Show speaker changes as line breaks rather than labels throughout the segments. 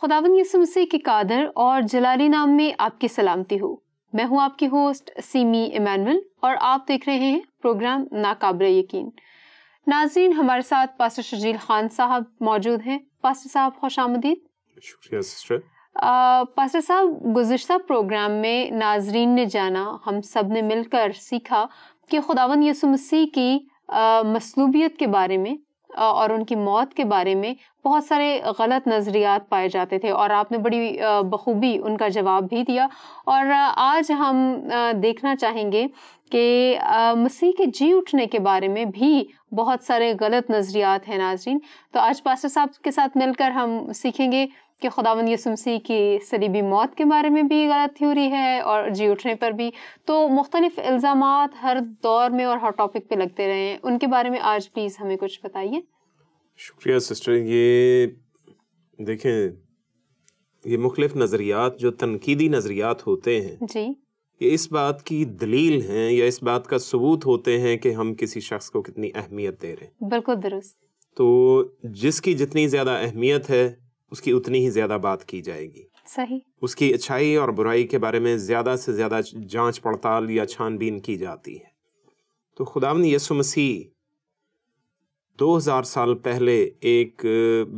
खुदावन यसु मसीह के कादर और जलाली नाम में आपकी सलामती हो मैं हूं आपकी होस्ट सीमी इमानुअल और आप देख रहे हैं प्रोग्राम नाकाबिल यकीन नाजरीन हमारे साथ पास्टर शजील खान साहब मौजूद हैं पास्टर साहब खुश आमदीद
शुक्रिया सिस्टर
पास्टर साहब गुजशत प्रोग्राम में नाजरीन ने जाना हम सब ने मिलकर सीखा कि खुदावन यसु मसीह की मसलूबियत के बारे में और उनकी मौत के बारे में बहुत सारे गलत नज़रियात पाए जाते थे और आपने बड़ी बखूबी उनका जवाब भी दिया और आज हम देखना चाहेंगे कि मसीह के जी उठने के बारे में भी बहुत सारे गलत नज़रियात हैं नाजरीन तो आज पास्टर साहब के साथ मिलकर हम सीखेंगे कि खुदावन यसु मसीह की सलीबी मौत के बारे में भी गलत थ्योरी है और जी उठने पर भी तो मुख्तलिफ़ इल्ज़ाम हर दौर में और हर टॉपिक पे लगते रहे हैं उनके बारे में आज प्लीज़ हमें कुछ बताइए
शुक्रिया सिस्टर ये देखें ये मुख्तफ नज़रियात जो तनकीदी नज़रियात होते हैं जी ये इस बात की दलील हैं या इस बात का सबूत होते हैं कि हम किसी शख्स को कितनी अहमियत दे रहे
हैं बिल्कुल दुरुस्त
तो जिसकी जितनी ज़्यादा अहमियत है उसकी उतनी ही ज़्यादा बात की जाएगी सही उसकी अच्छाई और बुराई के बारे में ज़्यादा से ज़्यादा जांच पड़ताल या छानबीन की जाती है तो खुदा यसु मसीह 2000 साल पहले एक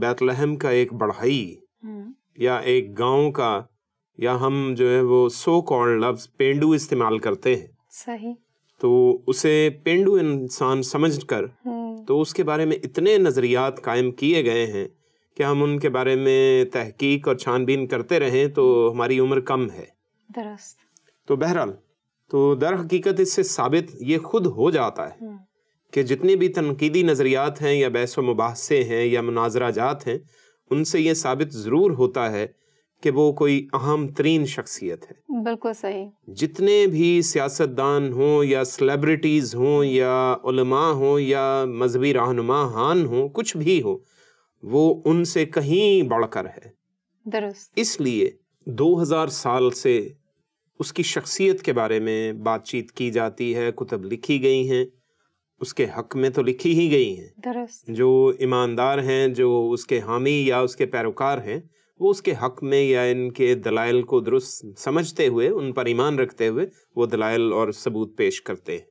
बैतलहम का एक बढ़ाई हम्म। या एक गांव का या हम जो है वो सो कॉल्ड लफ्ज पेंडू इस्तेमाल करते हैं सही तो उसे पेंडू इंसान समझकर हम्म। तो उसके बारे में इतने नज़रियात कायम किए गए हैं कि हम उनके बारे में तहकीक और छानबीन करते रहें तो हमारी उम्र कम है दरस्त तो बहरहाल तो दर हकीकत इससे साबित ये खुद हो जाता है हम्म। कि जितने भी तनकीदी नज़रियात हैं या बहस व मुबासे हैं या जात हैं उनसे ये साबित ज़रूर होता है कि वो कोई अहम तरीन शख्सियत
है बिल्कुल सही
जितने भी सियासतदान हों या सेलेब्रिटीज़ हों या उलमा हों या मजहबी रहनुमा हान हों कुछ भी हो वो उनसे कहीं बढ़कर है दरस्त इसलिए 2000 साल से उसकी शख्सियत के बारे में बातचीत की जाती है कुतब लिखी गई हैं उसके हक में तो लिखी ही गई
हैं
जो ईमानदार हैं जो उसके हामी या उसके पैरोकार हैं वो उसके हक में या इनके दलाइल को दुरुस्त समझते हुए उन पर ईमान रखते हुए वो दलाइल और सबूत पेश करते हैं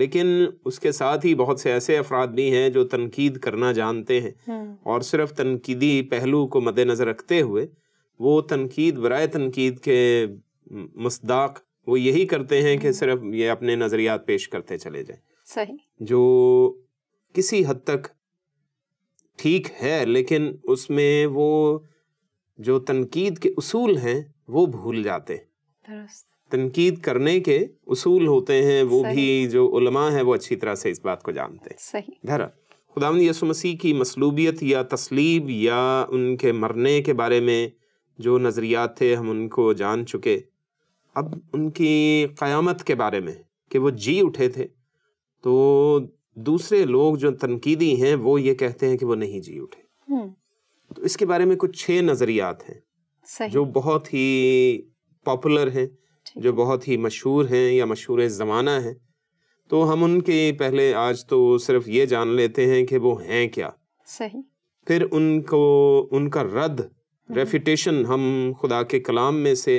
लेकिन उसके साथ ही बहुत से ऐसे अफराद भी हैं जो तनकीद करना जानते हैं हम्म। और सिर्फ तनकीदी पहलू को मद्देनज़र रखते हुए वो तनकीद बरए तनकीद के मुस्दाक वो यही करते हैं कि हम्म। सिर्फ ये अपने नज़रियात पेश करते चले जाएं सही जो किसी हद तक ठीक है लेकिन उसमें वो जो तनकीद के उसूल हैं वो भूल जाते हैं तनकीद करने के उसूल होते हैं वो भी जो उलमा है वो अच्छी तरह से इस बात को जानते हैं धरा खुदाम यसु मसीह की मसलूबियत या तस्लीब या उनके मरने के बारे में जो नज़रियात थे हम उनको जान चुके अब उनकी क़यामत के बारे में कि वो जी उठे थे तो दूसरे लोग जो तनकीदी हैं वो ये कहते हैं कि वो नहीं जी उठे हम्म। तो इसके बारे में कुछ छह नज़रियात
हैं जो
बहुत ही पॉपुलर हैं जो बहुत ही मशहूर हैं या मशहूर ज़माना है तो हम उनके पहले आज तो सिर्फ ये जान लेते हैं कि वो हैं क्या सही फिर उनको उनका रद्द रेफ्यूटेशन हम्म। हम खुदा के कलाम में से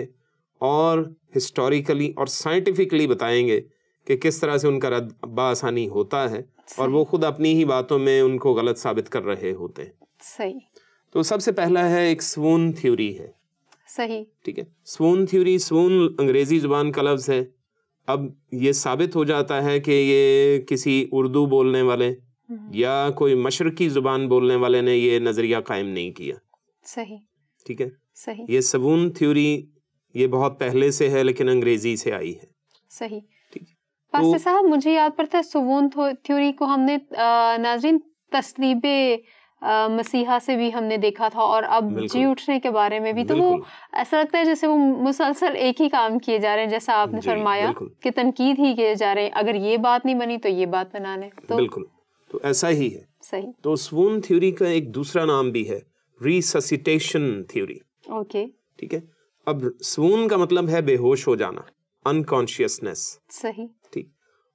और हिस्टोरिकली और साइंटिफिकली बताएंगे कि किस तरह से उनका रद्द बासानी होता है और वो खुद अपनी ही बातों में उनको गलत साबित कर रहे होते हैं सही तो सबसे पहला है एक स्वून थ्योरी है सही ठीक है स्वून थ्योरी स्वून अंग्रेजी जुबान का लफ्ज़ है अब ये साबित हो जाता है कि ये किसी उर्दू बोलने वाले हम्म। या कोई मशरकी ज़ुबान बोलने वाले ने ये नज़रिया कायम नहीं किया सही ठीक है सही ये सवून थ्योरी ये बहुत पहले से है लेकिन अंग्रेज़ी से आई है
सही तो पास्टर साहब मुझे याद पड़ता है
सुवोन थ्योरी को हमने नाजरीन तस्लीब मसीहा से भी हमने देखा था और अब जी उठने के बारे में भी तो वो ऐसा लगता है जैसे वो मुसलसल एक ही काम किए जा रहे हैं जैसा आपने फरमाया कि तनकीद ही किए जा रहे हैं अगर ये बात नहीं बनी तो ये बात बना लें तो बिल्कुल
तो ऐसा ही है सही तो स्वून थ्योरी का एक दूसरा नाम भी है रिससिटेशन थ्योरी ओके ठीक है अब स्वून का मतलब है बेहोश हो जाना अनकॉन्शियसनेस सही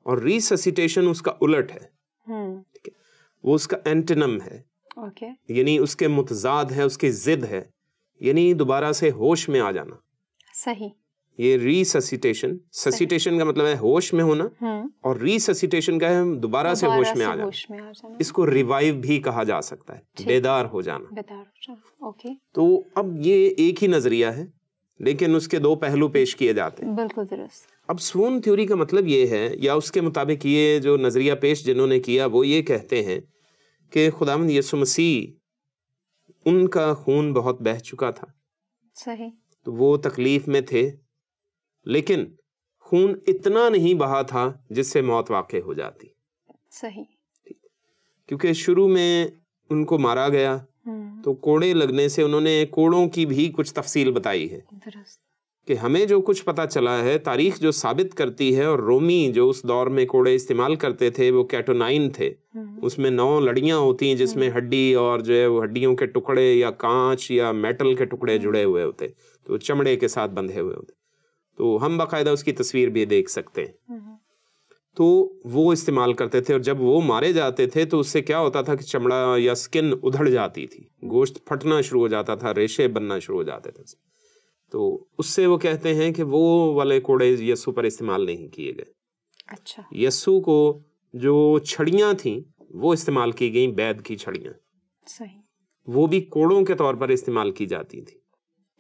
और रिससिटेशन उसका उलट है
हम्म। ठीक
है वो उसका एंटनम है okay. यानी उसके मुतजाद है उसकी जिद है यानी दोबारा से होश में आ जाना सही ये रीससिटेशन ससिटेशन का मतलब है होश में होना हम्म। और रीससिटेशन का है दोबारा से होश में आ जाना, में आ जाना। इसको रिवाइव भी कहा जा सकता है बेदार हो जाना
बेदार हो जाना ओके
तो अब ये एक ही नजरिया है लेकिन उसके दो पहलू पेश किए जाते
हैं बिल्कुल दुरुस्त
अब स्वून थ्योरी का मतलब ये है या उसके मुताबिक ये जो नज़रिया पेश जिन्होंने किया वो ये कहते हैं कि खुदा यसु मसीह उनका खून बहुत बह चुका था सही तो वो तकलीफ में थे लेकिन खून इतना नहीं बहा था जिससे मौत वाक़ हो जाती सही क्योंकि शुरू में उनको मारा गया हम्म। तो कोड़े लगने से उन्होंने कोड़ों की भी कुछ तफसील बताई है कि हमें जो कुछ पता चला है तारीख जो साबित करती है और रोमी जो उस दौर में कोड़े इस्तेमाल करते थे वो कैटोनाइन थे हम्म। उसमें नौ लड़ियाँ होती हैं जिसमें हम्म। हड्डी और जो है वो हड्डियों के टुकड़े या कांच या मेटल के टुकड़े जुड़े हुए होते तो चमड़े के साथ बंधे हुए होते तो हम बाकायदा उसकी तस्वीर भी देख सकते हैं तो वो इस्तेमाल करते थे और जब वो मारे जाते थे तो उससे क्या होता था कि चमड़ा या स्किन उधड़ जाती थी गोश्त फटना शुरू हो जाता था रेशे बनना शुरू हो जाते थे तो उससे वो कहते हैं कि वो वाले कोड़े यस्सू पर इस्तेमाल नहीं किए गए अच्छा यस्सु को जो छड़ियाँ थी वो इस्तेमाल की गई बैद की छड़ियाँ सही वो भी कोड़ों के तौर पर इस्तेमाल की जाती थी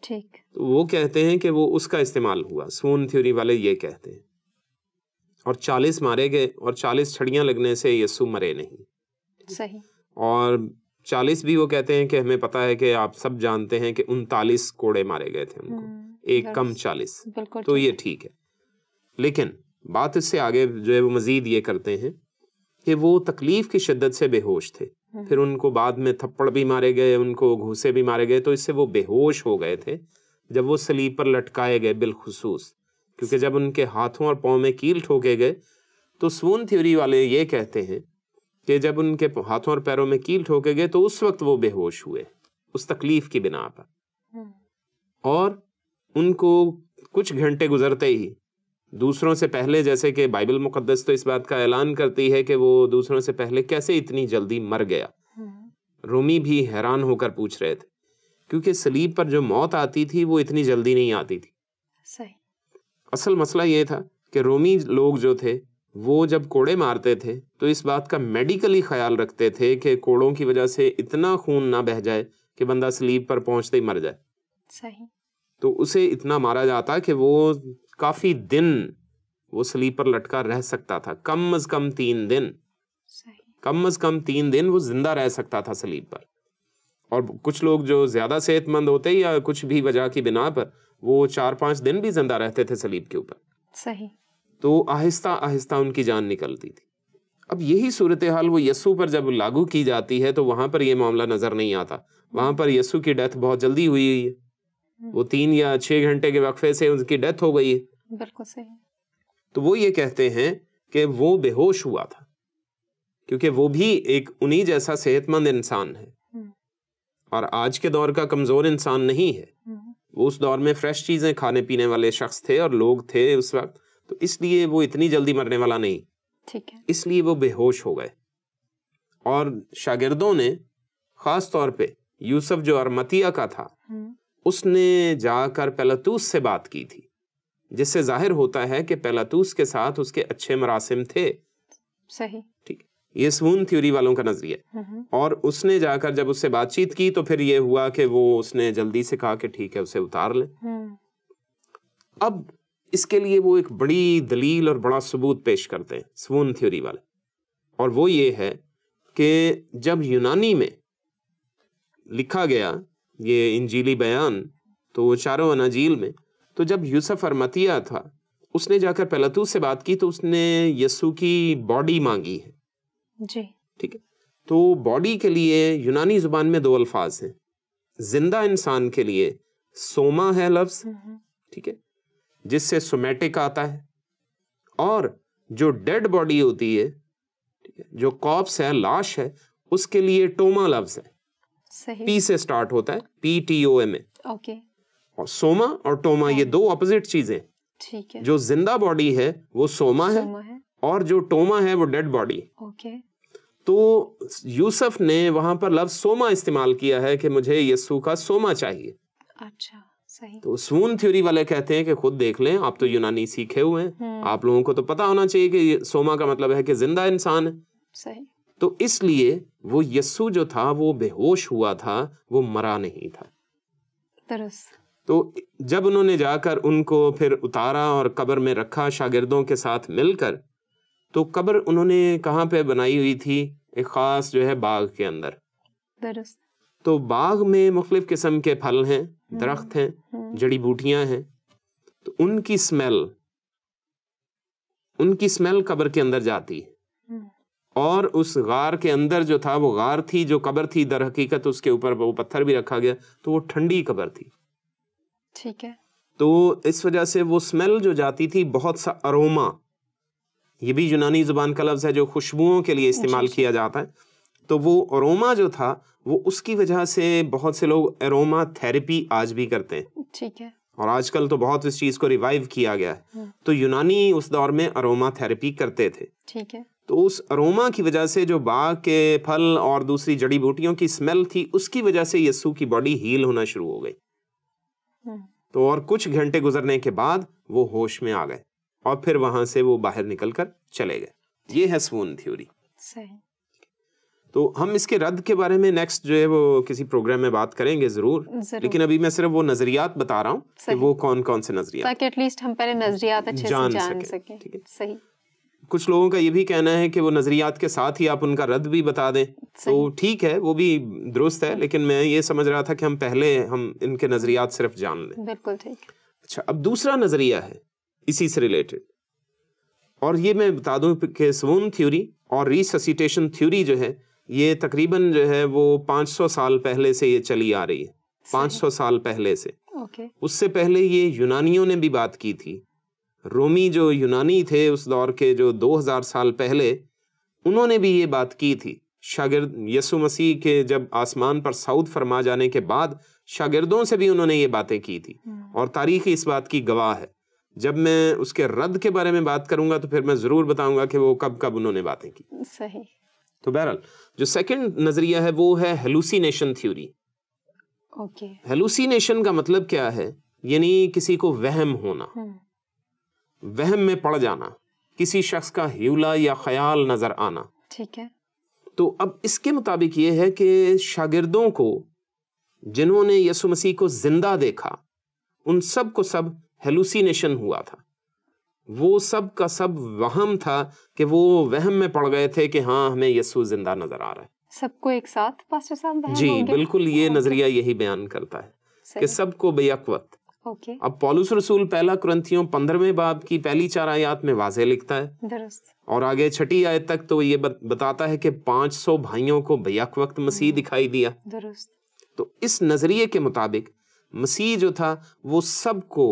ठीक तो वो कहते हैं कि वो उसका इस्तेमाल हुआ सोन थ्योरी वाले ये कहते हैं और चालीस मारे गए और चालीस छड़ियां लगने से यस्सु मरे नहीं सही और चालीस भी वो कहते हैं कि हमें पता है कि आप सब जानते हैं कि उनतालीस कोड़े मारे गए थे उनको
हम्म, एक कम चालीस तो
ये ठीक है लेकिन बात इससे आगे जो है वो मजीद ये करते हैं कि वो तकलीफ की शिद्दत से बेहोश थे हम्म। फिर उनको बाद में थप्पड़ भी मारे गए उनको घूसे भी मारे गए तो इससे वो बेहोश हो गए थे जब वो सलीब पर लटकाए गए बिलखसूस क्योंकि जब उनके हाथों और पाँव में कील ठोके गए तो स्वून थ्योरी वाले ये कहते हैं कि जब उनके हाथों और पैरों में कील ठोके गए तो उस वक्त वो बेहोश हुए उस तकलीफ की बिना पर हम्म। और उनको कुछ घंटे गुजरते ही दूसरों से पहले जैसे कि बाइबल मुकदस तो इस बात का ऐलान करती है कि वो दूसरों से पहले कैसे इतनी जल्दी मर गया
हम्म।
रोमी भी हैरान होकर पूछ रहे थे क्योंकि सलीब पर जो मौत आती थी वो इतनी जल्दी नहीं आती थी सही असल मसला ये था कि रोमी लोग जो थे वो जब कोड़े मारते थे तो इस बात का मेडिकली ख्याल रखते थे कि कोड़ों की वजह से इतना खून ना बह जाए कि बंदा स्लीप पर पहुंचते ही मर जाए सही तो उसे इतना मारा जाता कि वो काफ़ी दिन वो स्लीप पर लटका रह सकता था कम अज़ कम तीन दिन सही कम अज़ कम तीन दिन वो ज़िंदा रह सकता था स्लीप पर और कुछ लोग जो ज़्यादा सेहतमंद होते या कुछ भी वजह की बिना पर वो चार पांच दिन भी जिंदा रहते थे सलीब के ऊपर सही तो आहिस्ता आहिस्ता उनकी जान निकलती थी अब यही सूरत हाल वो यस्सू पर जब लागू की जाती है तो वहां पर यह मामला नज़र नहीं आता वहां पर यस्सु की डेथ बहुत जल्दी हुई है वो तीन या छह घंटे के वक्फे से उनकी डेथ हो गई है बिल्कुल सही तो वो ये कहते हैं कि वो बेहोश हुआ था क्योंकि वो भी एक उन्हीं जैसा सेहतमंद इंसान है हम्म। और आज के दौर का कमज़ोर इंसान नहीं है हम्म। उस दौर में फ्रेश चीज़ें खाने पीने वाले शख्स थे और लोग थे उस वक्त तो इसलिए वो इतनी जल्दी मरने वाला नहीं ठीक है इसलिए वो बेहोश हो गए और शागिर्दों ने ख़ास तौर पे यूसुफ जो अरमतिया का था हम्म। उसने जाकर पेलातूस से बात की थी जिससे जाहिर होता है कि पेलातूस के साथ उसके अच्छे मरासिम थे सही ये स्वून थ्योरी वालों का नजरिया हम्म, हम्म। और उसने जाकर जब उससे बातचीत की तो फिर ये हुआ कि वो उसने जल्दी से कहा कि ठीक है उसे उतार लें हम्म। अब इसके लिए वो एक बड़ी दलील और बड़ा सबूत पेश करते हैं स्वून थ्योरी वाले और वो ये है कि जब यूनानी में लिखा गया ये इंजीली बयान तो वो चारों अनाजील में तो जब यूसुफ अरमतिया था उसने जाकर पलतू से बात की तो उसने यसु की बॉडी मांगी है
जी ठीक
है तो बॉडी के लिए यूनानी जुबान में दो अल्फाज हैं जिंदा इंसान के लिए सोमा है लफ्ज हम्म, हम्म। ठीक है जिससे सोमेटिक आता है और जो डेड बॉडी होती है ठीक है जो कॉप्स है लाश है उसके लिए टोमा लफ्ज है
सही। पी से
स्टार्ट होता है P T O M A okay और सोमा और टोमा ये दो अपोजिट चीजें ठीक है जो जिंदा बॉडी है वो सोमा, सोमा है, है और जो टोमा है वो डेड बॉडी ओके तो यूसुफ ने वहां पर लव सोमा इस्तेमाल किया है कि मुझे यस्सु का सोमा चाहिए
अच्छा सही
तो सून थ्योरी वाले कहते हैं कि खुद देख लें आप तो यूनानी सीखे हुए हैं हम्म। आप लोगों को तो पता होना चाहिए कि सोमा का मतलब है कि जिंदा इंसान है सही तो इसलिए वो यस्सु जो था वो बेहोश हुआ था वो मरा नहीं था दरअसल तो जब उन्होंने जाकर उनको फिर उतारा और कब्र में रखा शागिर्दों के साथ मिलकर तो कब्र उन्होंने कहाँ पे बनाई हुई थी एक ख़ास जो है बाग के अंदर तो बाग में मुख्तलिफ किस्म के फल हैं हम्म, दरख्त हैं हम्म। जड़ी बूटियां हैं तो उनकी स्मेल उनकी स्मेल कब्र के अंदर जाती है
हम्म।
और उस गार के अंदर जो था वो गार थी जो कब्र थी दर हकीकत उसके ऊपर वो पत्थर भी रखा गया तो वो ठंडी कब्र थी ठीक है तो इस वजह से वो स्मेल जो जाती थी बहुत सा अरोमा ये भी यूनानी ज़ुबान का लफ्ज़ है जो खुशबुओं के लिए इस्तेमाल किया जाता है तो वो अरोमा जो था वो उसकी वजह से बहुत से लोग अरोमा थेरेपी आज भी करते हैं ठीक है और आजकल तो बहुत इस चीज़ को रिवाइव किया गया है हम्म। तो यूनानी उस दौर में अरोमा थेरेपी करते थे ठीक है तो उस अरोमा की वजह से जो बाग के फल और दूसरी जड़ी बूटियों की स्मेल थी उसकी वजह से यस्सू की बॉडी हील होना शुरू हो गई हम्म। तो और कुछ घंटे गुजरने के बाद वो होश में आ गए और फिर वहां से वो बाहर निकल कर चले गए ये है स्वून थ्योरी तो हम इसके रद्द के बारे में नेक्स्ट जो है वो किसी प्रोग्राम में बात करेंगे जरूर, जरूर। लेकिन अभी मैं सिर्फ वो नजरियात बता रहा हूँ कि वो कौन कौन से नजरियात
ताकि एटलीस्ट हम पहले नजरियात अच्छे जान से जान सके ठीक है सही
कुछ लोगों का ये भी कहना है कि वो नज़रियात के साथ ही आप उनका रद्द भी बता दें तो ठीक है वो भी दुरुस्त है लेकिन मैं ये समझ रहा था कि हम पहले हम इनके नज़रियात सिर्फ जान
लें बिल्कुल ठीक
अच्छा अब दूसरा नज़रिया है इसी से रिलेटेड और ये मैं बता दूं कि स्वून थ्योरी और रीससीटेशन थ्योरी जो है ये तकरीबन जो है वो 500 साल पहले से ये चली आ रही है 500 साल पहले से ओके। उससे पहले ये यूनानियों ने भी बात की थी रोमी जो यूनानी थे उस दौर के जो 2000 साल पहले उन्होंने भी ये बात की थी शागिर्द यसु मसीह के जब आसमान पर सऊद फरमा जाने के बाद शागिर्दों से भी उन्होंने ये बातें की थी हम्म। और तारीख इस बात की गवाह है जब मैं उसके रद्द के बारे में बात करूंगा तो फिर मैं ज़रूर बताऊंगा कि वो कब कब उन्होंने बातें
की सही
तो बहरहाल जो सेकंड नज़रिया है वो है हेलुसिनेशन थ्योरी ओके हेलुसिनेशन का मतलब क्या है यानी किसी को वहम होना
हम्म।
वहम में पड़ जाना किसी शख्स का हिवला या ख्याल नज़र आना ठीक है तो अब इसके मुताबिक ये है कि शागिर्दों को जिन्होंने यसु मसीह को जिंदा देखा उन सब को सब हेलुसिनेशन हुआ था वो सब का सब वहम था कि वो वहम में पड़ गए थे कि हाँ हमें यसु जिंदा नजर आ रहा है
सबको एक साथ पास्टर साहब जी बिल्कुल
ये नजरिया यही बयान करता है कि सबको बेअकवत वक्त Okay. अब पॉलुस रसूल पहला क्रंथियों पंद्रहवें बाब की पहली चार आयात में वाजे लिखता है और आगे छठी आयत तक तो ये बताता है कि 500 भाइयों को बयाक वक्त मसीह हम्म। दिखाई दिया दुरुस्त तो इस नजरिए के मुताबिक मसीह जो था वो सबको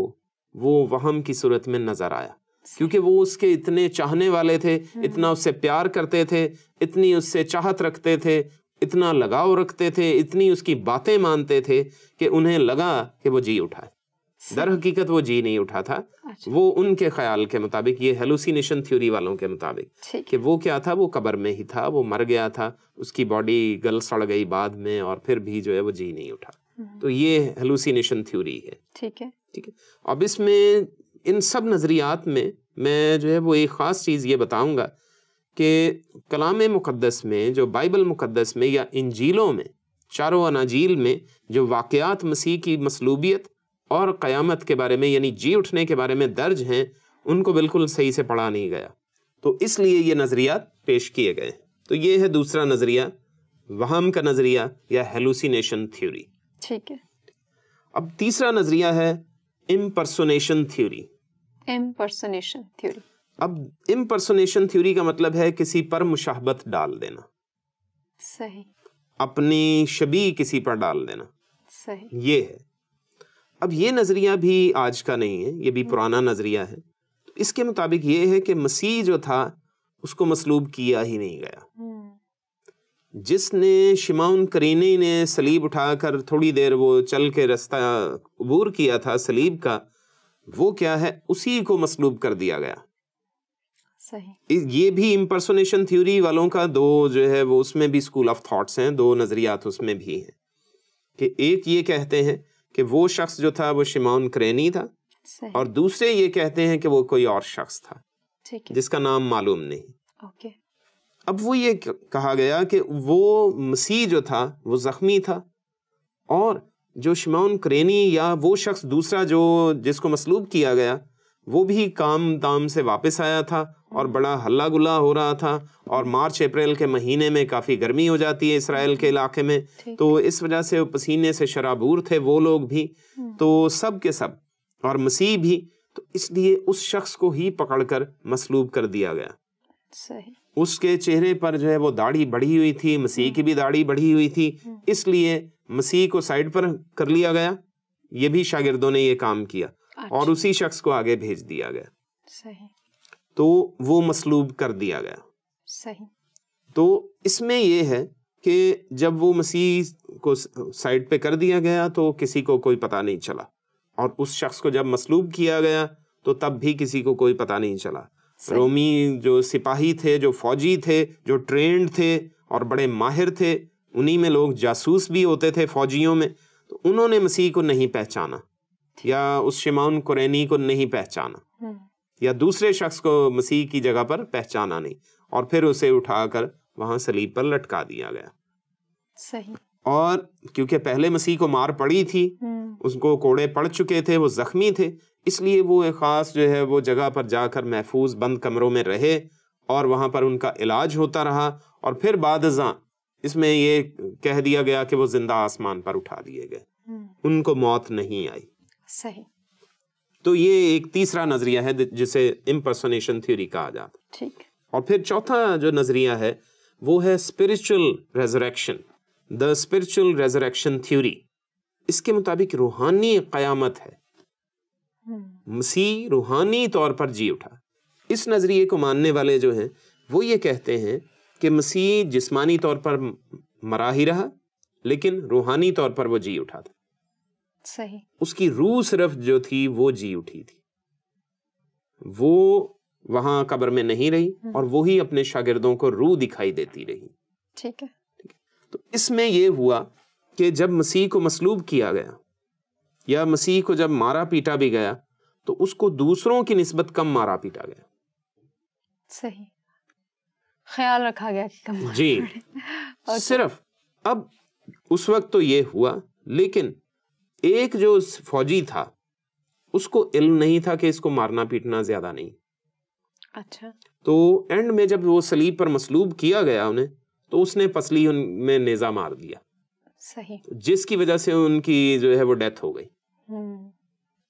वो वहम की सूरत में नजर आया क्योंकि वो उसके इतने चाहने वाले थे हम्म। इतना उससे प्यार करते थे इतनी उससे चाहत रखते थे इतना लगाव रखते थे इतनी उसकी बातें मानते थे कि उन्हें लगा कि वो जी उठा दर हकीकत वो जी नहीं उठा था अच्छा। वो उनके ख्याल के मुताबिक ये हेलुसिनेशन थ्योरी वालों के मुताबिक कि वो क्या था वो कबर में ही था वो मर गया था उसकी बॉडी गल सड़ गई बाद में और फिर भी जो है वो जी नहीं उठा हम्म। तो ये हेलुसिनेशन थ्योरी है ठीक है ठीक है अब इसमें इन सब नज़रियात में मैं जो है वो एक ख़ास चीज़ ये बताऊँगा कि कलाम मुक़दस में जो बाइबल मुक़दस में या इंजीलों में चारों अनाजील में जो वाक़ात मसीह की मसलूबियत और क़यामत के बारे में यानी जी उठने के बारे में दर्ज हैं उनको बिल्कुल सही से पढ़ा नहीं गया तो इसलिए ये नज़रियात पेश किए गए तो ये है दूसरा नज़रिया वहम का नज़रिया या हेलूसीनेशन थ्योरी ठीक है अब तीसरा नज़रिया है इम्पर्सोनेशन थ्योरी
इम्पर्सोनेशन थ्योरी
अब इम्पर्सोनेशन थ्योरी का मतलब है किसी पर मुशाहबत डाल देना सही अपनी शबी किसी पर डाल देना सही ये है अब ये नज़रिया भी आज का नहीं है ये भी हम्म। पुराना नज़रिया है तो इसके मुताबिक ये है कि मसीह जो था उसको मसलूब किया ही नहीं गया हम्म। जिसने शिमाउन करीने ने सलीब उठाकर थोड़ी देर वो चल के रास्ता अबूर किया था सलीब का वो क्या है उसी को मसलूब कर दिया गया सही ये भी इम्पर्सोनेशन थ्योरी वालों का दो जो है वो उसमें भी स्कूल ऑफ थॉट्स हैं दो नज़रियात उसमें भी हैं कि एक ये कहते हैं कि वो शख्स जो था वो शिमाउन करेनी था और दूसरे ये कहते हैं कि वो कोई और शख्स था जिसका नाम मालूम नहीं ओके अब वो ये कहा गया कि वो मसीह जो था वो ज़ख्मी था और जो शिमोन क्रेनी या वो शख्स दूसरा जो जिसको मसलूब किया गया वो भी काम दाम से वापस आया था और बड़ा हल्ला गुल्ला हो रहा था और मार्च अप्रैल के महीने में काफ़ी गर्मी हो जाती है इसराइल के इलाके में तो इस वजह से पसीने से शराबूर थे वो लोग भी हम्म। तो सब के सब और मसीह भी तो इसलिए उस शख्स को ही पकड़कर मसलूब कर दिया गया सही उसके चेहरे पर जो है वो दाढ़ी बढ़ी हुई थी मसीह की भी दाढ़ी बढ़ी हुई थी हम्म। इसलिए मसीह को साइड पर कर लिया गया ये भी शागिर्दों ने ये काम किया और अच्छा। उसी शख्स को आगे भेज दिया गया सही तो वो मसलूब कर दिया गया सही तो इसमें ये है कि जब वो मसीह को साइड पे कर दिया गया तो किसी को कोई पता नहीं चला और उस शख्स को जब मसलूब किया गया तो तब भी किसी को कोई पता नहीं चला रोमी जो सिपाही थे जो फौजी थे जो ट्रेंड थे और बड़े माहिर थे उन्हीं में लोग जासूस भी होते थे फौजियों में तो उन्होंने मसीह को नहीं पहचाना या उस शिमाउन कुरैनी को नहीं पहचाना हम्म। या दूसरे शख्स को मसीह की जगह पर पहचाना नहीं और फिर उसे उठाकर वहां सलीब पर लटका दिया गया सही और क्योंकि पहले मसीह को मार पड़ी थी हम्म। उसको कोड़े पड़ चुके थे वो जख्मी थे इसलिए वो एक ख़ास जो है वो जगह पर जाकर महफूज बंद कमरों में रहे और वहाँ पर उनका इलाज होता रहा और फिर बाद इसमें ये कह दिया गया कि वो जिंदा आसमान पर उठा दिए गए हम्म। उनको मौत नहीं आई सही तो ये एक तीसरा नजरिया है जिसे इम्पर्सोनेशन थ्योरी कहा जाता ठीक और फिर चौथा जो नजरिया है वो है spiritual resurrection the spiritual resurrection theory इसके मुताबिक रूहानी क्यामत है हम्म। मसीह रूहानी तौर पर जी उठा इस नज़रिए को मानने वाले जो हैं वो ये कहते हैं कि मसीह जिस्मानी तौर पर मरा ही रहा लेकिन रूहानी तौर पर वो जी उठा था सही उसकी रूह सिर्फ जो थी वो जी उठी थी वो वहां कब्र में नहीं रही हम्म। और वो ही अपने शागिर्दों को रूह दिखाई देती रही ठीक है इसमें यह हुआ कि जब मसीह को मसलूब किया गया या मसीह को जब मारा पीटा भी गया तो उसको दूसरों की नस्बत कम मारा पीटा गया
सही ख्याल रखा गया कि कम जी
सिर्फ अब उस वक्त तो यह हुआ लेकिन एक जो फौजी था उसको इल्म नहीं था कि इसको मारना पीटना ज्यादा नहीं अच्छा तो एंड में जब वो सलीब पर मसलूब किया गया उन्हें तो उसने पसली उनमें नेजा मार दिया सही जिसकी वजह से उनकी जो है वो डेथ हो गई हम्म।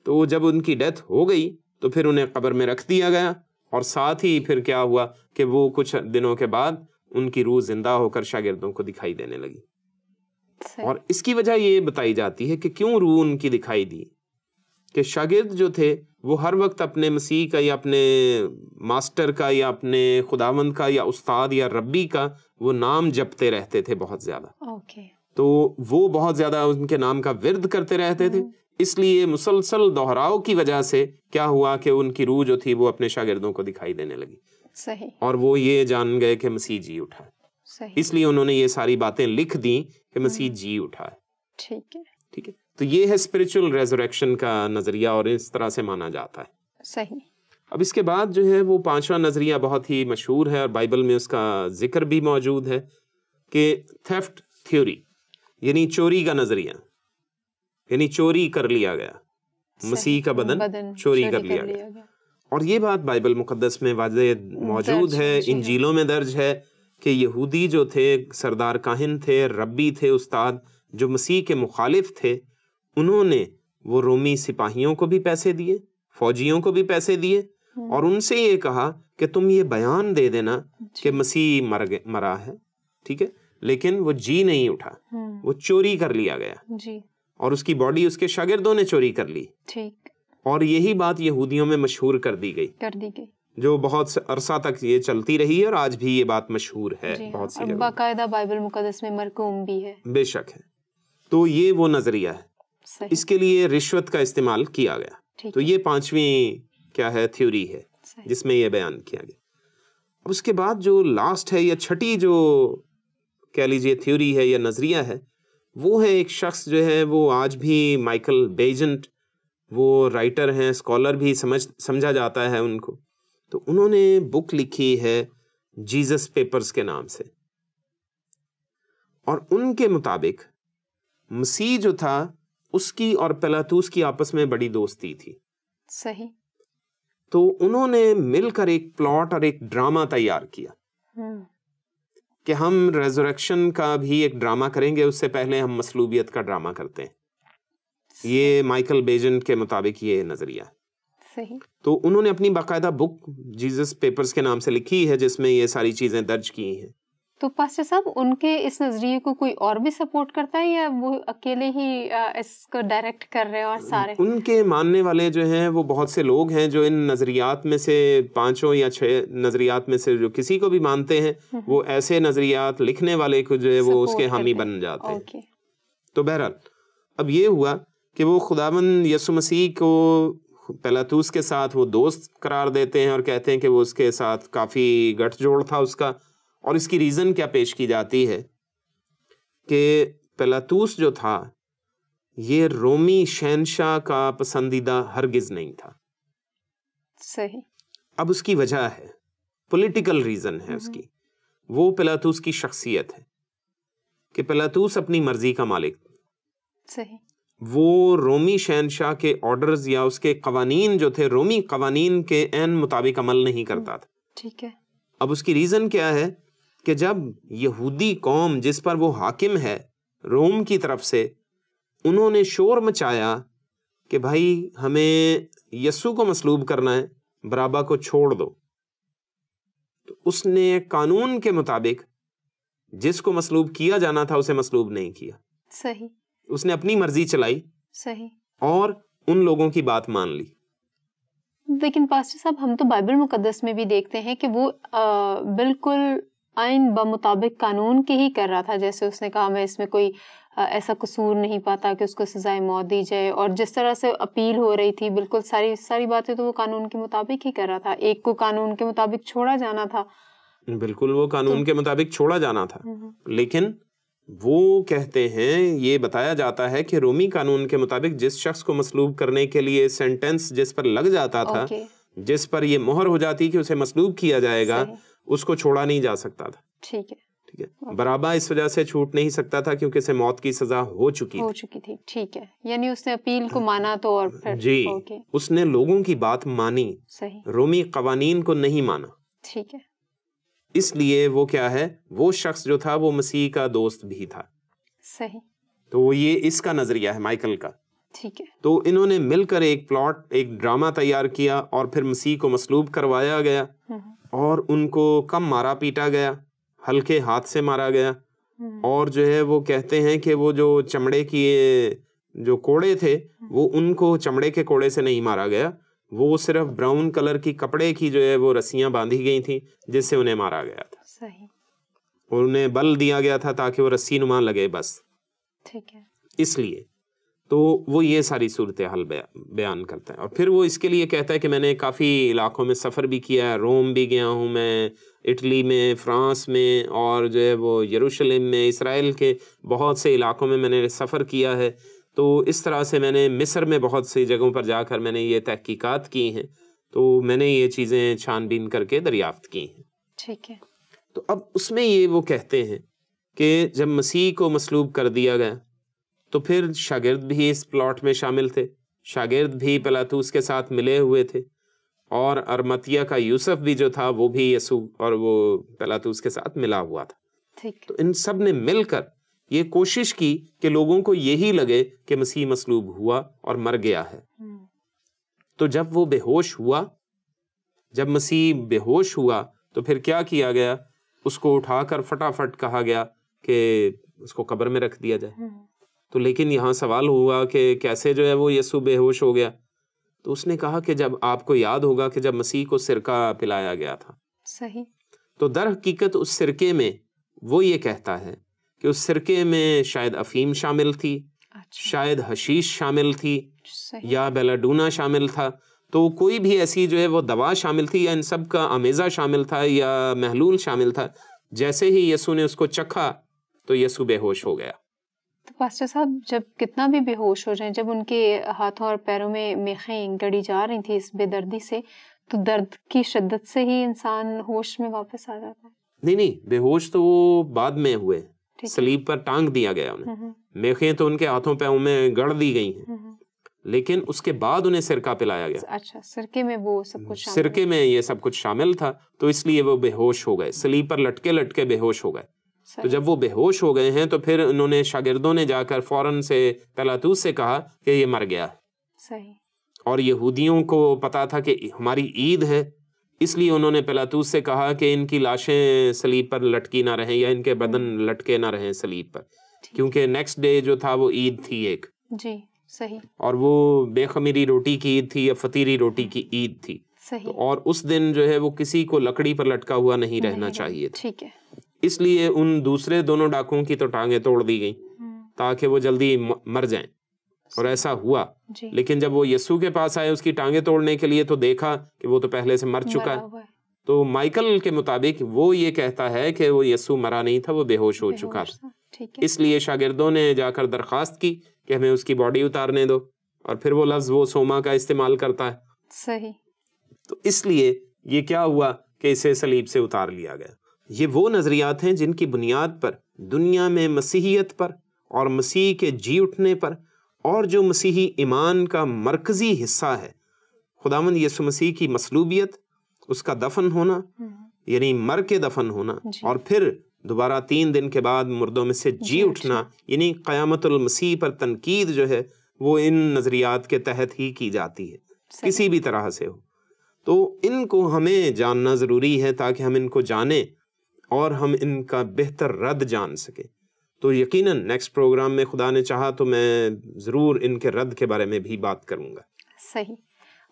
तो जब उनकी डेथ हो गई तो फिर उन्हें कब्र में रख दिया गया और साथ ही फिर क्या हुआ कि वो कुछ दिनों के बाद उनकी रूह जिंदा होकर शागिर्दों को दिखाई देने लगी और इसकी वजह ये बताई जाती है कि क्यों रूह उनकी दिखाई दी कि शागिर्द जो थे वो हर वक्त अपने मसीह का या अपने मास्टर का या अपने खुदावंद का या उस्ताद या रब्बी का वो नाम जपते रहते थे बहुत ज्यादा ओके तो वो बहुत ज्यादा उनके नाम का विरद करते रहते थे hmm. इसलिए मुसलसल दोहराव की वजह से क्या हुआ कि उनकी रूह जो थी वो अपने शागिर्दों को दिखाई देने लगी सही और वो ये जान गए कि मसीह जी उठा इसलिए उन्होंने ये सारी बातें लिख दी कि hmm. मसीह जी उठा है ठीक है ठीक है तो ये है स्पिरिचुअल रेजोरेक्शन का नजरिया और इस तरह से माना जाता है सही अब इसके बाद जो है वो पांचवा नज़रिया बहुत ही मशहूर है और बाइबल में उसका जिक्र भी मौजूद है कि थेफ्ट थ्योरी यानी चोरी का नज़रिया यानी चोरी कर लिया गया मसीह का बदन, बदन चोरी, चोरी कर, लिया, कर लिया, गया। लिया गया और ये बात बाइबल मुक़दस में वाज मौजूद है इंजीलों हाँ। में दर्ज है कि यहूदी जो थे सरदार काहिन थे रब्बी थे उस्ताद जो मसीह के मुखालिफ थे उन्होंने वो रोमी सिपाहियों को भी पैसे दिए फौजियों को भी पैसे दिए हाँ। और उनसे ये कहा कि तुम ये बयान दे देना कि मसीह मर मरा है ठीक है लेकिन वो जी नहीं उठा हाँ। वो चोरी कर लिया गया जी और उसकी बॉडी उसके शागिर्दों ने चोरी कर ली ठीक और यही बात यहूदियों में मशहूर कर दी गई कर दी गई जो बहुत अरसा तक ये चलती रही है और आज भी ये बात मशहूर है बहुत सी
बाकायदा बाइबल मुकदस में मरकूम भी है
बेशक है तो ये वो नजरिया
है
इसके लिए रिश्वत का इस्तेमाल किया गया तो ये पांचवी क्या है थ्योरी है जिसमें यह बयान किया गया अब उसके बाद जो लास्ट है या छठी जो कह लीजिए थ्योरी है या नज़रिया है वो है एक शख्स जो है वो आज भी माइकल बेजेंट वो राइटर हैं स्कॉलर भी समझ समझा जाता है उनको तो उन्होंने बुक लिखी है जीसस पेपर्स के नाम से और उनके मुताबिक मसीह जो था उसकी और पलातूस की आपस में बड़ी दोस्ती थी सही तो उन्होंने मिलकर एक प्लॉट और एक ड्रामा तैयार किया हम्म। कि हम रेजोरेक्शन का भी एक ड्रामा करेंगे उससे पहले हम मसलूबियत का ड्रामा करते हैं ये माइकल बेजेंट के मुताबिक ये नजरिया सही तो उन्होंने अपनी बाकायदा बुक जीसस पेपर्स के नाम से लिखी है जिसमें ये सारी चीजें दर्ज की हैं
तो पास्टर साहब उनके इस नजरिए को कोई और भी सपोर्ट करता है या वो अकेले ही इसको डायरेक्ट कर रहे हैं और सारे
उनके मानने वाले जो हैं वो बहुत से लोग हैं जो इन नज़रियात में से पांचों या छह नज़रियात में से जो किसी को भी मानते हैं हम्म हम्म। वो ऐसे नज़रियात लिखने वाले को जो है वो उसके हामी बन जाते हैं तो बहरहाल अब ये हुआ कि वो खुदावन यसु मसीह को पलातूस के साथ वो दोस्त करार देते हैं और कहते हैं कि वो उसके साथ काफ़ी गठजोड़ था उसका और इसकी रीज़न क्या पेश की जाती है कि पलातूस जो था ये रोमी शहनशाह का पसंदीदा हरगिज़ नहीं था सही अब उसकी वजह है पॉलिटिकल रीज़न है हम्म। उसकी वो पलातूस की शख्सियत है कि पलातूस अपनी मर्जी का मालिक सही वो रोमी शहनशाह के ऑर्डर्स या उसके कवानीन जो थे रोमी कवानीन के एन मुताबिक अमल नहीं करता हम्म, था ठीक है अब उसकी रीज़न क्या है कि जब यहूदी कौम जिस पर वो हाकिम है रोम की तरफ से उन्होंने शोर मचाया कि भाई हमें यस्सु को मसलूब करना है बराबा को छोड़ दो तो उसने कानून के मुताबिक जिसको मसलूब किया जाना था उसे मसलूब नहीं किया सही उसने अपनी मर्जी चलाई सही और उन लोगों की बात मान ली
लेकिन पास्टर साहब हम तो बाइबल मुकदस में भी देखते हैं कि वो आ, बिल्कुल आइन बमुताबिक कानून के ही कर रहा था जैसे उसने कहा मैं इसमें कोई ऐसा कसूर नहीं पाता कि उसको सजाए मौत दी जाए और जिस तरह से अपील हो रही थी बिल्कुल सारी सारी बातें तो वो कानून के मुताबिक ही कर रहा था एक को कानून के मुताबिक छोड़ा जाना था
बिल्कुल वो कानून तो, के मुताबिक छोड़ा जाना था हम्म, हम्म। लेकिन वो कहते हैं ये बताया जाता है कि रोमी कानून के मुताबिक जिस शख्स को मसलूब करने के लिए सेंटेंस जिस पर लग जाता था जिस पर ये मोहर हो जाती कि उसे मसलूब किया जाएगा उसको छोड़ा नहीं जा सकता था
ठीक है ठीक है
बराबा इस वजह से छूट नहीं सकता था क्योंकि उसे मौत की सजा हो चुकी हो
चुकी
थी ठीक है यानी उसने अपील को माना तो और फिर जी
उसने लोगों की बात मानी सही रोमी कवानीन को नहीं माना ठीक है इसलिए वो क्या है वो शख्स जो था वो मसीह का दोस्त भी था सही तो ये इसका नजरिया है माइकल का ठीक है तो इन्होंने मिलकर एक प्लॉट एक ड्रामा तैयार किया और फिर मसीह को मसलूब करवाया गया हम्म। और उनको कम मारा पीटा गया हल्के हाथ से मारा गया हम्म। और जो है वो कहते हैं कि वो जो चमड़े की जो कोड़े थे हम्म। वो उनको चमड़े के कोड़े से नहीं मारा गया वो सिर्फ ब्राउन कलर की कपड़े की जो है वो रस्सियां बांधी गई थी जिससे उन्हें मारा गया था सही और उन्हें बल दिया गया था ताकि वो रस्सी नुमा लगे बस ठीक है इसलिए तो वो ये सारी सूरत हाल बया, बयान करता है और फिर वो इसके लिए कहता है कि मैंने काफ़ी इलाकों में सफ़र भी किया है रोम भी गया हूँ मैं इटली में फ्रांस में और जो है वो यरूशलेम में इसराइल के बहुत से इलाकों में मैंने सफ़र किया है तो इस तरह से मैंने मिस्र में बहुत सी जगहों पर जाकर मैंने ये तहकीकात की हैं तो मैंने ये चीज़ें छानबीन करके दरियाफ्त की हैं ठीक है तो अब उसमें ये वो कहते हैं कि जब मसीह को मसलूब कर दिया गया तो फिर शागिर्द भी इस प्लॉट में शामिल थे शागिर्द भी पलातूस के साथ मिले हुए थे और अरमतिया का यूसुफ भी जो था वो भी यसु और वो पलातूस के साथ मिला हुआ था तो इन सब ने मिलकर ये कोशिश की कि लोगों को यही लगे कि मसीह मसलूब हुआ और मर गया है हम्म। तो जब वो बेहोश हुआ जब मसीह बेहोश हुआ तो फिर क्या किया गया उसको उठाकर फटाफट कहा गया कि उसको कब्र में रख दिया जाए हम्म। तो लेकिन यहाँ सवाल हुआ कि कैसे जो है वो यसु बेहोश हो गया तो उसने कहा कि जब आपको याद होगा कि जब मसीह को सिरका पिलाया गया था सही तो दर हकीकत उस सिरके में वो ये कहता है कि उस सिरके में शायद अफीम शामिल थी अच्छा। शायद हशीश शामिल थी या बेलाडूना शामिल था तो कोई भी ऐसी जो है वो दवा शामिल थी या इन सब का अमेज़ा शामिल था या महलूल शामिल था जैसे ही यसु ने उसको चखा तो यसु बेहोश हो गया
तो पास्टर साहब जब कितना
भी बेहोश हो जाए जब उनके हाथों और पैरों में मेखें गड़ी जा रही थी इस बेदर्दी से तो दर्द की शिद्दत से ही इंसान होश में वापस आ जाता है
नहीं नहीं बेहोश तो वो बाद में हुए सलीब पर टांग दिया गया उन्हें हम्म, हम्म। मेखें तो उनके हाथों पैरों में गड़ दी गई हैं हम्म, लेकिन उसके बाद उन्हें सिरका पिलाया गया
अच्छा सिरके में वो सब
कुछ सिरके
में ये सब कुछ शामिल था तो इसलिए वो बेहोश हो गए सलीब पर लटके लटके बेहोश हो गए तो जब वो बेहोश हो गए हैं तो फिर उन्होंने शागिर्दों ने जाकर फौरन से तलातूस से कहा कि ये मर गया सही और यहूदियों को पता था कि हमारी ईद है इसलिए उन्होंने पलातूस से कहा कि इनकी लाशें सलीब पर लटकी ना रहें या इनके बदन हम्म। लटके ना रहें सलीब पर क्योंकि नेक्स्ट डे जो था वो ईद थी एक
जी सही
और वो बेखमीरी रोटी की ईद थी या फतीरी रोटी की ईद थी सही तो और उस दिन जो है वो किसी को लकड़ी पर लटका हुआ नहीं रहना चाहिए ठीक है इसलिए उन दूसरे दोनों डाकुओं की तो टांगे तोड़ दी गई हम्म। ताकि वो जल्दी मर जाएं और ऐसा हुआ लेकिन जब वो यस्सु के पास आए उसकी टांगे तोड़ने के लिए तो देखा कि वो तो पहले से मर चुका है तो माइकल के मुताबिक वो ये कहता है कि वो यस्सु मरा नहीं था वो बेहोश हो चुका था इसलिए शागिर्दों ने जाकर दरखास्त की कि हमें उसकी बॉडी उतारने दो और फिर वो लफ्ज वो सोमा का इस्तेमाल करता है सही तो इसलिए ये क्या हुआ कि इसे सलीब से उतार लिया गया ये वो नज़रियात हैं जिनकी बुनियाद पर दुनिया में मसीहियत पर और मसीह के जी उठने पर और जो मसीही ईमान का मरकज़ी हिस्सा है खुदावन यसु मसीह की मसलूबियत उसका दफन होना
हम्म।
यानी मर के दफन होना और फिर दोबारा तीन दिन के बाद मुर्दों में से जी उठना यानी क़्यामतमसी पर तनकीद जो है वो इन नज़रियात के तहत ही की जाती है किसी भी तरह से हो तो इनको हमें जानना ज़रूरी है ताकि हम इनको जानें और हम इनका बेहतर रद्द जान सकें तो यकीनन नेक्स्ट प्रोग्राम में खुदा ने चाहा तो मैं ज़रूर इनके रद्द के बारे में भी बात करूँगा
सही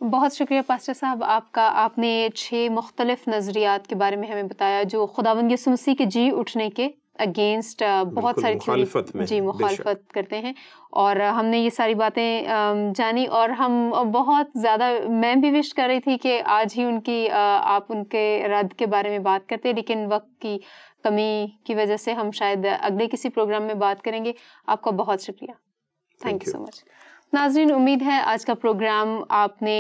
बहुत शुक्रिया पास्टर साहब आपका आपने छः मुख्तलिफ नज़रियात के बारे में हमें बताया जो खुदावन यसुमसी के जी उठने के अगेंस्ट uh, बहुत सारी मुखालफत में जी मुखालफत करते हैं और uh, हमने ये सारी बातें um, जानी और हम uh, बहुत ज़्यादा मैं भी विश कर रही थी कि आज ही उनकी आप उनके रद्द के बारे में बात करते लेकिन वक्त की कमी की वजह से हम शायद अगले किसी प्रोग्राम में बात करेंगे आपका बहुत शुक्रिया थैंक यू सो मच नाजरीन उम्मीद है आज का प्रोग्राम आपने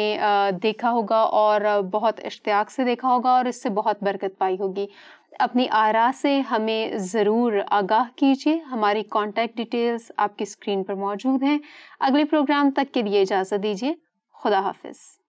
देखा होगा और बहुत इश्तियाक से देखा होगा और इससे बहुत बरकत पाई होगी अपनी आरा से हमें ज़रूर आगाह कीजिए हमारी कॉन्टैक्ट डिटेल्स आपकी स्क्रीन पर मौजूद हैं अगले प्रोग्राम तक के लिए इजाज़त दीजिए खुदा हाफिज़